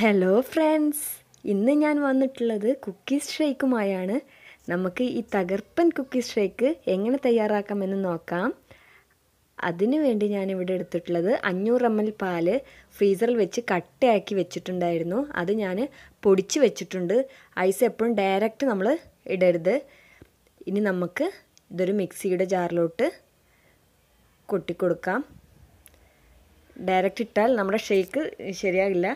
hello friends ഇന്ന് ഞാൻ വന്നിട്ടുള്ളത് കുക്കീസ് ഷേക്കുമായാണ് നമുക്ക് ഈ തകർപ്പൻ കുക്കീസ് ഷേക്ക് എങ്ങനെ തയ്യാറാക്കാമെന്ന് നോക്കാം അതിനു വേണ്ടി ഞാനിവിടെ എടുത്തിട്ടുള്ളത് അഞ്ഞൂറ് എം എൽ പാല് ഫ്രീസറിൽ വെച്ച് കട്ടയാക്കി വെച്ചിട്ടുണ്ടായിരുന്നു അത് ഞാൻ പൊടിച്ച് വെച്ചിട്ടുണ്ട് ഐസ് എപ്പോഴും ഡയറക്റ്റ് നമ്മൾ ഇടരുത് ഇനി നമുക്ക് ഇതൊരു മിക്സിയുടെ ജാറിലോട്ട് കൊട്ടിക്കൊടുക്കാം ഡയറക്റ്റ് ഇട്ടാൽ നമ്മുടെ ഷെയ്ക്ക് ശരിയാകില്ല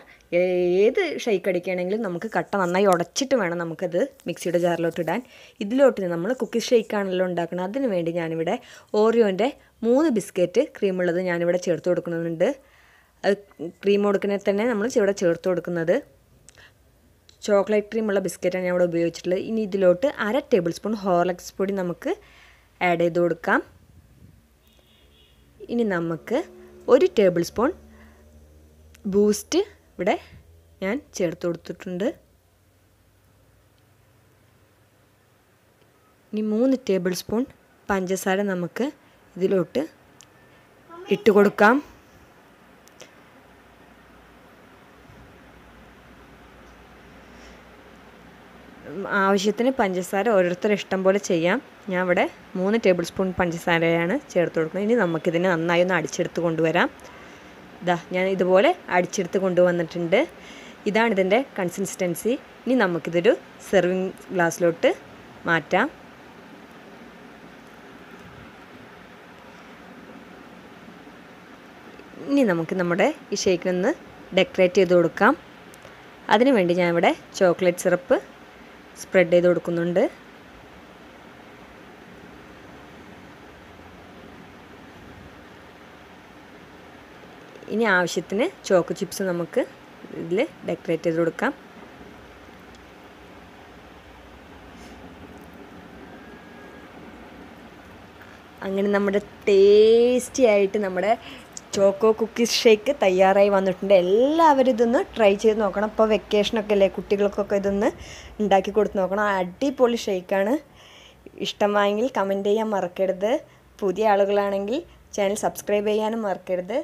ഏത് ഷെയ്ക്ക് അടിക്കുകയാണെങ്കിലും നമുക്ക് കട്ട നന്നായി ഉടച്ചിട്ട് വേണം നമുക്കത് മിക്സിയുടെ ജാറിലോട്ട് ഇടാൻ ഇതിലോട്ട് നമ്മൾ കുക്കി ഷെയ്ക്കാണല്ലോ ഉണ്ടാക്കുന്നത് അതിന് വേണ്ടി ഞാനിവിടെ ഓറിയോൻ്റെ മൂന്ന് ബിസ്ക്കറ്റ് ക്രീമുള്ളത് ഞാനിവിടെ ചേർത്ത് കൊടുക്കുന്നുണ്ട് അത് ക്രീം കൊടുക്കുന്നത് തന്നെ നമ്മൾ ഇവിടെ ചേർത്ത് കൊടുക്കുന്നത് ചോക്ലേറ്റ് ക്രീമുള്ള ബിസ്ക്കറ്റാണ് ഞാൻ ഇവിടെ ഉപയോഗിച്ചിട്ടുള്ളത് ഇനി ഇതിലോട്ട് അര ടേബിൾ സ്പൂൺ ഹോർലക്സ് പൊടി നമുക്ക് ആഡ് ചെയ്ത് കൊടുക്കാം ഇനി നമുക്ക് ഒരു ടേബിൾ സ്പൂൺ ബൂസ്റ്റ് ഇവിടെ ഞാൻ ചേർത്ത് കൊടുത്തിട്ടുണ്ട് ഇനി മൂന്ന് ടേബിൾ സ്പൂൺ പഞ്ചസാര നമുക്ക് ഇതിലോട്ട് ഇട്ട് കൊടുക്കാം ആവശ്യത്തിന് പഞ്ചസാര ഓരോരുത്തർ ഇഷ്ടം പോലെ ചെയ്യാം ഞാൻ ഇവിടെ മൂന്ന് ടേബിൾ സ്പൂൺ പഞ്ചസാരയാണ് ചേർത്ത് കൊടുക്കുന്നത് ഇനി നമുക്കിതിനെ നന്നായി ഒന്ന് അടിച്ചെടുത്ത് കൊണ്ടുവരാം ഇതാ ഞാൻ ഇതുപോലെ അടിച്ചെടുത്ത് കൊണ്ടുവന്നിട്ടുണ്ട് ഇതാണ് ഇതിൻ്റെ കൺസിസ്റ്റൻസി ഇനി നമുക്കിതൊരു സെർവിങ് ഗ്ലാസ്സിലോട്ട് മാറ്റാം ഇനി നമുക്ക് നമ്മുടെ ഈ ഷേക്കിനൊന്ന് ഡെക്കറേറ്റ് ചെയ്ത് കൊടുക്കാം അതിനുവേണ്ടി ഞാനിവിടെ ചോക്ലേറ്റ് സിറപ്പ് സ്പ്രെഡ് ചെയ്ത് കൊടുക്കുന്നുണ്ട് ഇനി ആവശ്യത്തിന് ചോക്ക് ചിപ്സ് നമുക്ക് ഇതിൽ ഡെക്കറേറ്റ് ചെയ്ത് കൊടുക്കാം അങ്ങനെ നമ്മുടെ ടേസ്റ്റി ആയിട്ട് നമ്മുടെ ചോക്കോ കുക്കീസ് ഷേക്ക് തയ്യാറായി വന്നിട്ടുണ്ട് എല്ലാവരും ഇതൊന്ന് ട്രൈ ചെയ്ത് നോക്കണം ഇപ്പോൾ വെക്കേഷനൊക്കെ അല്ലേ കുട്ടികൾക്കൊക്കെ ഇതൊന്ന് ഉണ്ടാക്കി കൊടുത്ത് നോക്കണം അടിപൊളി ഷേക്കാണ് ഇഷ്ടമായെങ്കിൽ കമൻറ്റ് ചെയ്യാൻ മറക്കരുത് പുതിയ ആളുകളാണെങ്കിൽ ചാനൽ സബ്സ്ക്രൈബ് ചെയ്യാനും മറക്കരുത്